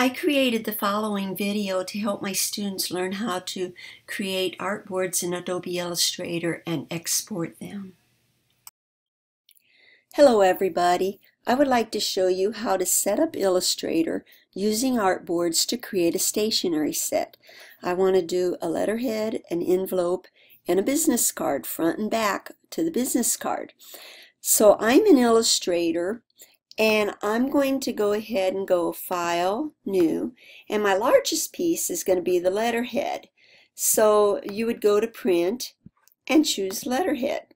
I created the following video to help my students learn how to create artboards in Adobe Illustrator and export them. Hello everybody. I would like to show you how to set up Illustrator using artboards to create a stationery set. I want to do a letterhead, an envelope, and a business card front and back to the business card. So I'm in Illustrator and I'm going to go ahead and go File, New, and my largest piece is going to be the letterhead. So you would go to Print and choose Letterhead.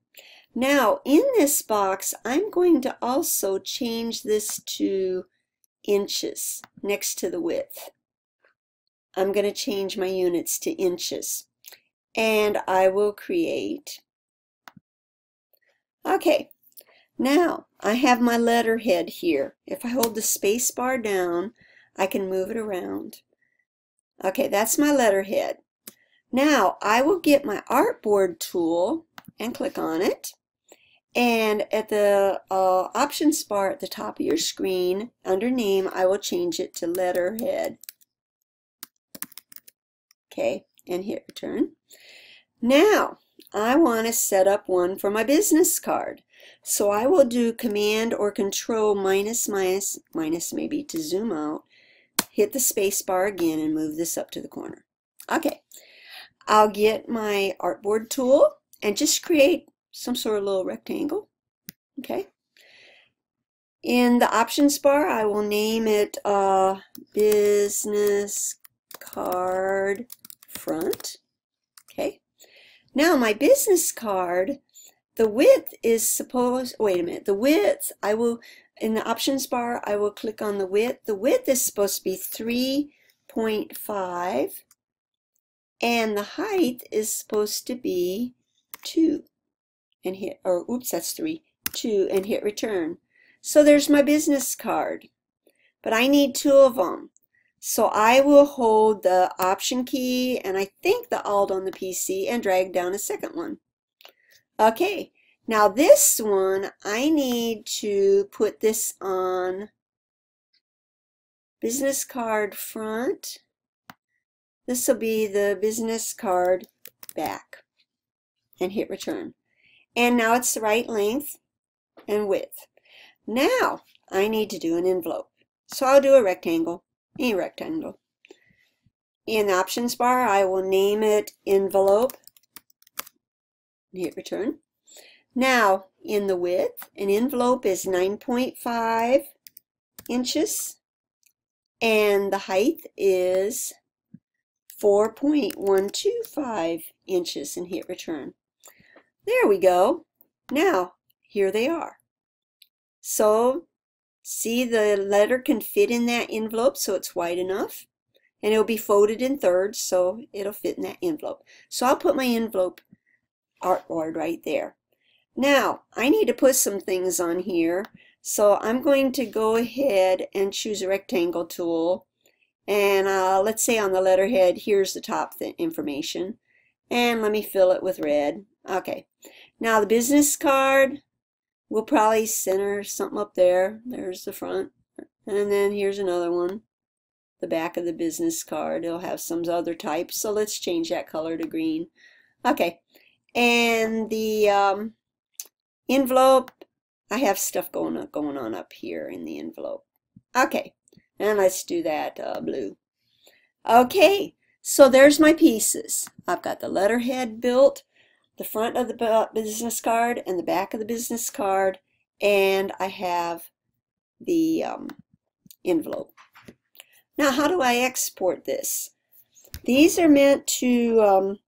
Now, in this box, I'm going to also change this to inches next to the width. I'm going to change my units to inches. And I will create. Okay, now I have my letterhead here. If I hold the space bar down, I can move it around. Okay, that's my letterhead. Now I will get my artboard tool and click on it. And at the uh, options bar at the top of your screen, under name, I will change it to letterhead. Okay, and hit return. Now, I want to set up one for my business card. So I will do Command or Control minus minus, minus maybe to zoom out, hit the space bar again and move this up to the corner. Okay, I'll get my artboard tool and just create some sort of little rectangle, okay? In the options bar, I will name it uh, business card front. Okay. Now my business card the width is supposed, wait a minute, the width, I will, in the options bar, I will click on the width. The width is supposed to be 3.5 and the height is supposed to be 2 and hit, or oops, that's 3, 2 and hit return. So there's my business card, but I need two of them. So I will hold the option key and I think the alt on the PC and drag down a second one. Okay, now this one, I need to put this on business card front. This will be the business card back and hit return. And now it's the right length and width. Now I need to do an envelope. So I'll do a rectangle, any rectangle. In the options bar, I will name it envelope hit return. Now, in the width, an envelope is 9.5 inches, and the height is 4.125 inches, and hit return. There we go. Now, here they are. So, see the letter can fit in that envelope, so it's wide enough. And it'll be folded in thirds, so it'll fit in that envelope. So I'll put my envelope artboard right there. Now, I need to put some things on here. So I'm going to go ahead and choose a rectangle tool. And uh, let's say on the letterhead, here's the top th information. And let me fill it with red. Okay. Now the business card, we'll probably center something up there. There's the front. And then here's another one. The back of the business card. It'll have some other types. So let's change that color to green. Okay and the um, envelope. I have stuff going on, going on up here in the envelope. Okay, and let's do that uh, blue. Okay, so there's my pieces. I've got the letterhead built, the front of the business card, and the back of the business card, and I have the um, envelope. Now, how do I export this? These are meant to um,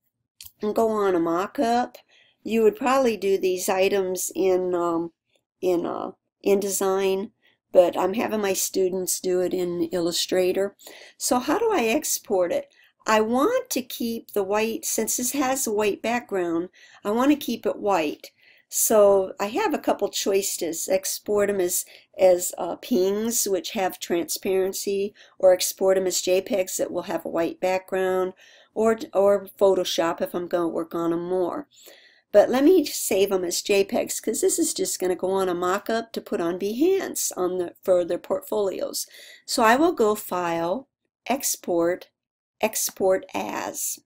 and go on a mock-up, you would probably do these items in um, in uh, InDesign, but I'm having my students do it in Illustrator. So how do I export it? I want to keep the white, since this has a white background, I want to keep it white. So I have a couple choices. Export them as, as uh, pings, which have transparency, or export them as JPEGs that will have a white background, or, or Photoshop if I'm going to work on them more. But let me save them as JPEGs because this is just going to go on a mock-up to put on Behance on the, for their portfolios. So I will go File, Export, Export As.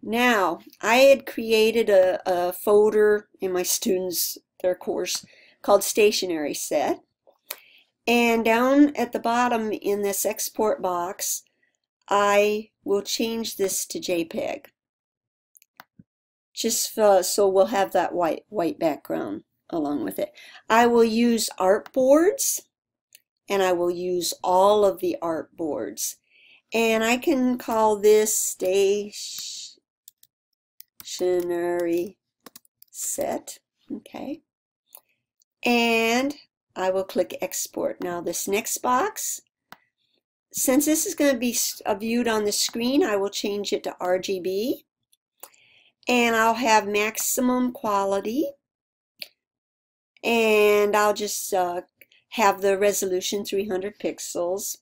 Now, I had created a, a folder in my students, their course, called Stationary Set. And down at the bottom in this export box, I will change this to JPEG just for, so we'll have that white white background along with it. I will use art boards and I will use all of the art boards and I can call this stationary set okay and I will click export now this next box since this is going to be uh, viewed on the screen, I will change it to RGB. And I'll have maximum quality. And I'll just uh, have the resolution 300 pixels.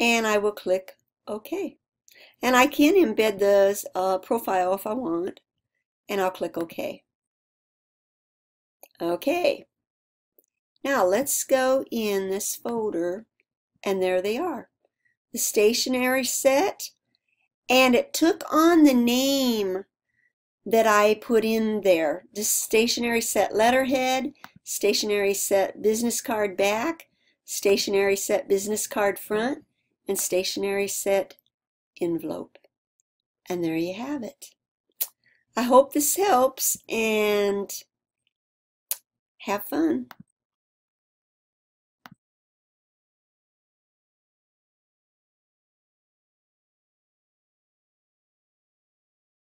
And I will click OK. And I can embed the uh, profile if I want. And I'll click OK. Okay. Now let's go in this folder and there they are. The stationery set, and it took on the name that I put in there. The stationery set letterhead, stationery set business card back, stationery set business card front, and stationery set envelope. And there you have it. I hope this helps and have fun.